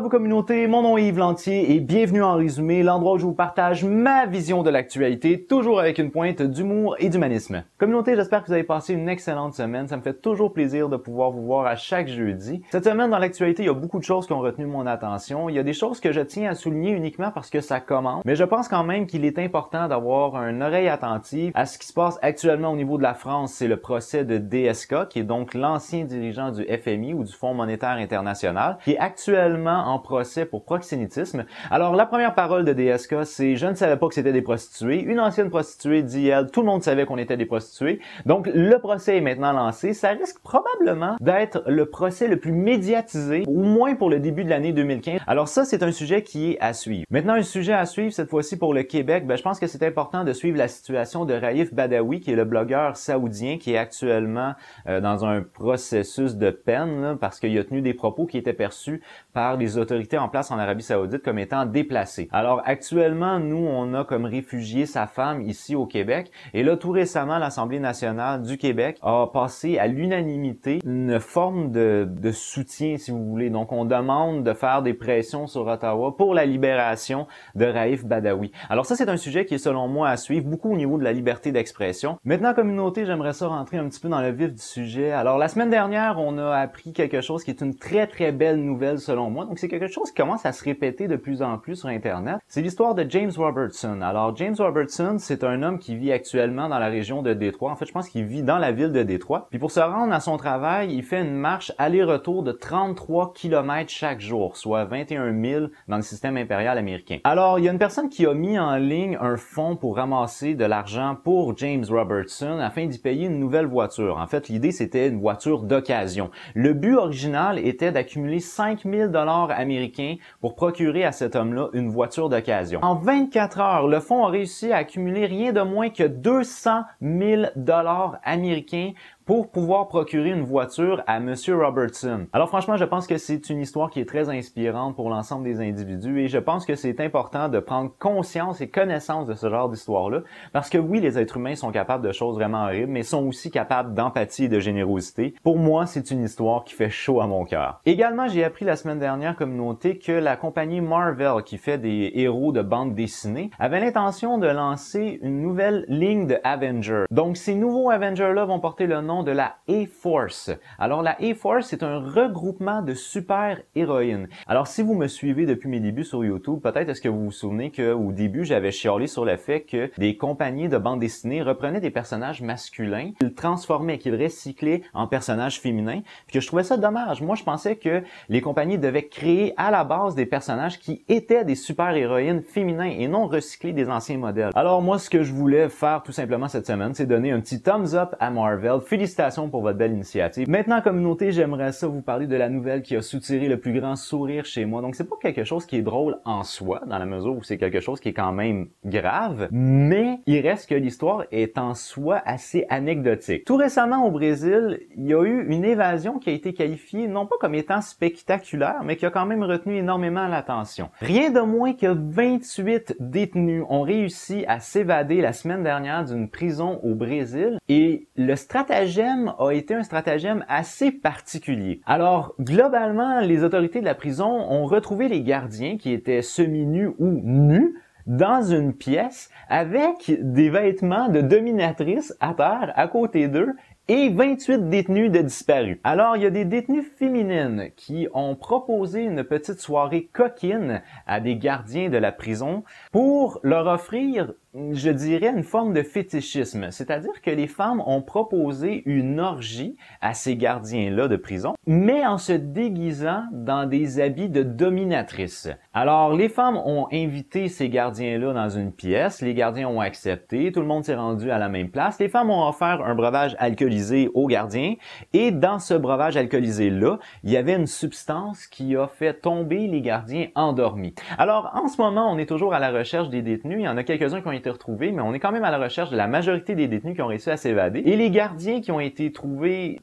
à vos communautés, mon nom est Yves Lantier et bienvenue en résumé, l'endroit où je vous partage ma vision de l'actualité, toujours avec une pointe d'humour et d'humanisme. Communauté, j'espère que vous avez passé une excellente semaine, ça me fait toujours plaisir de pouvoir vous voir à chaque jeudi. Cette semaine dans l'actualité, il y a beaucoup de choses qui ont retenu mon attention, il y a des choses que je tiens à souligner uniquement parce que ça commence, mais je pense quand même qu'il est important d'avoir une oreille attentive à ce qui se passe actuellement au niveau de la France, c'est le procès de DSK, qui est donc l'ancien dirigeant du FMI ou du Fonds monétaire international, qui est actuellement en procès pour proxénétisme. Alors, la première parole de DSK, c'est « Je ne savais pas que c'était des prostituées. Une ancienne prostituée dit elle, tout le monde savait qu'on était des prostituées. » Donc, le procès est maintenant lancé. Ça risque probablement d'être le procès le plus médiatisé, au moins pour le début de l'année 2015. Alors ça, c'est un sujet qui est à suivre. Maintenant, un sujet à suivre, cette fois-ci pour le Québec, ben, je pense que c'est important de suivre la situation de Raif Badawi, qui est le blogueur saoudien qui est actuellement euh, dans un processus de peine, parce qu'il a tenu des propos qui étaient perçus par les autorité en place en Arabie Saoudite comme étant déplacé. Alors actuellement, nous, on a comme réfugié sa femme ici au Québec. Et là, tout récemment, l'Assemblée nationale du Québec a passé à l'unanimité une forme de, de soutien, si vous voulez. Donc, on demande de faire des pressions sur Ottawa pour la libération de Raif Badawi. Alors ça, c'est un sujet qui est selon moi à suivre beaucoup au niveau de la liberté d'expression. Maintenant, communauté, j'aimerais ça rentrer un petit peu dans le vif du sujet. Alors la semaine dernière, on a appris quelque chose qui est une très très belle nouvelle selon moi. Donc c'est quelque chose qui commence à se répéter de plus en plus sur Internet. C'est l'histoire de James Robertson. Alors, James Robertson, c'est un homme qui vit actuellement dans la région de Détroit. En fait, je pense qu'il vit dans la ville de Détroit. Puis pour se rendre à son travail, il fait une marche aller-retour de 33 km chaque jour, soit 21 000 dans le système impérial américain. Alors, il y a une personne qui a mis en ligne un fonds pour ramasser de l'argent pour James Robertson afin d'y payer une nouvelle voiture. En fait, l'idée, c'était une voiture d'occasion. Le but original était d'accumuler 5000 dollars Américains pour procurer à cet homme-là une voiture d'occasion. En 24 heures, le fonds a réussi à accumuler rien de moins que 200 000 dollars américains pour pouvoir procurer une voiture à Monsieur Robertson. Alors franchement, je pense que c'est une histoire qui est très inspirante pour l'ensemble des individus et je pense que c'est important de prendre conscience et connaissance de ce genre d'histoire-là parce que oui, les êtres humains sont capables de choses vraiment horribles, mais sont aussi capables d'empathie et de générosité. Pour moi, c'est une histoire qui fait chaud à mon cœur. Également, j'ai appris la semaine dernière, comme noté, que la compagnie Marvel, qui fait des héros de bande dessinée, avait l'intention de lancer une nouvelle ligne de Avengers. Donc, ces nouveaux Avengers-là vont porter le nom de la A-Force. Alors la A-Force, c'est un regroupement de super-héroïnes. Alors si vous me suivez depuis mes débuts sur YouTube, peut-être est-ce que vous vous souvenez qu'au début, j'avais chialé sur le fait que des compagnies de bande dessinée reprenaient des personnages masculins, qu'ils transformaient, qu'ils recyclaient en personnages féminins, puis que je trouvais ça dommage. Moi, je pensais que les compagnies devaient créer à la base des personnages qui étaient des super-héroïnes féminins et non recycler des anciens modèles. Alors moi, ce que je voulais faire tout simplement cette semaine, c'est donner un petit thumbs up à Marvel. Félicitations pour votre belle initiative. Maintenant, communauté, j'aimerais ça vous parler de la nouvelle qui a soutiré le plus grand sourire chez moi. Donc, c'est pas quelque chose qui est drôle en soi, dans la mesure où c'est quelque chose qui est quand même grave, mais il reste que l'histoire est en soi assez anecdotique. Tout récemment, au Brésil, il y a eu une évasion qui a été qualifiée non pas comme étant spectaculaire, mais qui a quand même retenu énormément l'attention. Rien de moins que 28 détenus ont réussi à s'évader la semaine dernière d'une prison au Brésil et le stratagème a été un stratagème assez particulier. Alors, globalement, les autorités de la prison ont retrouvé les gardiens qui étaient semi-nus ou nus dans une pièce avec des vêtements de dominatrice à terre à côté d'eux et 28 détenus de disparus. Alors, il y a des détenues féminines qui ont proposé une petite soirée coquine à des gardiens de la prison pour leur offrir je dirais, une forme de fétichisme. C'est-à-dire que les femmes ont proposé une orgie à ces gardiens-là de prison, mais en se déguisant dans des habits de dominatrice. Alors, les femmes ont invité ces gardiens-là dans une pièce, les gardiens ont accepté, tout le monde s'est rendu à la même place, les femmes ont offert un breuvage alcoolisé aux gardiens, et dans ce breuvage alcoolisé-là, il y avait une substance qui a fait tomber les gardiens endormis. Alors, en ce moment, on est toujours à la recherche des détenus, il y en a quelques-uns qui ont retrouvés, mais on est quand même à la recherche de la majorité des détenus qui ont réussi à s'évader. Et les gardiens qui ont été trouvés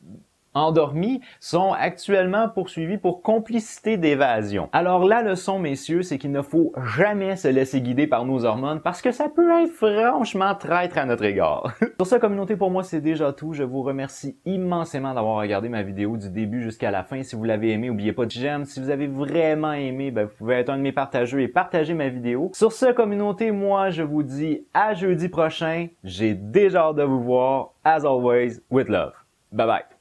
endormis sont actuellement poursuivis pour complicité d'évasion. Alors la leçon, messieurs, c'est qu'il ne faut jamais se laisser guider par nos hormones parce que ça peut être franchement traître à notre égard. Sur ça, communauté, pour moi, c'est déjà tout. Je vous remercie immensément d'avoir regardé ma vidéo du début jusqu'à la fin. Si vous l'avez aimé, n'oubliez pas de j'aime. Si vous avez vraiment aimé, ben, vous pouvez être un de mes partageux et partager ma vidéo. Sur ce, communauté, moi, je vous dis à jeudi prochain. J'ai déjà hâte de vous voir. As always, with love. Bye bye.